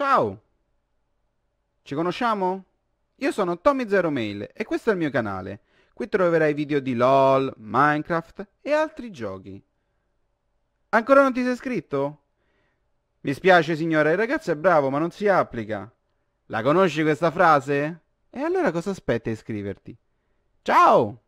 Ciao! Ci conosciamo? Io sono Tommy 0 Mail e questo è il mio canale. Qui troverai video di LOL, Minecraft e altri giochi. Ancora non ti sei iscritto? Mi spiace signora, il ragazzo è bravo ma non si applica. La conosci questa frase? E allora cosa aspetta a iscriverti? Ciao!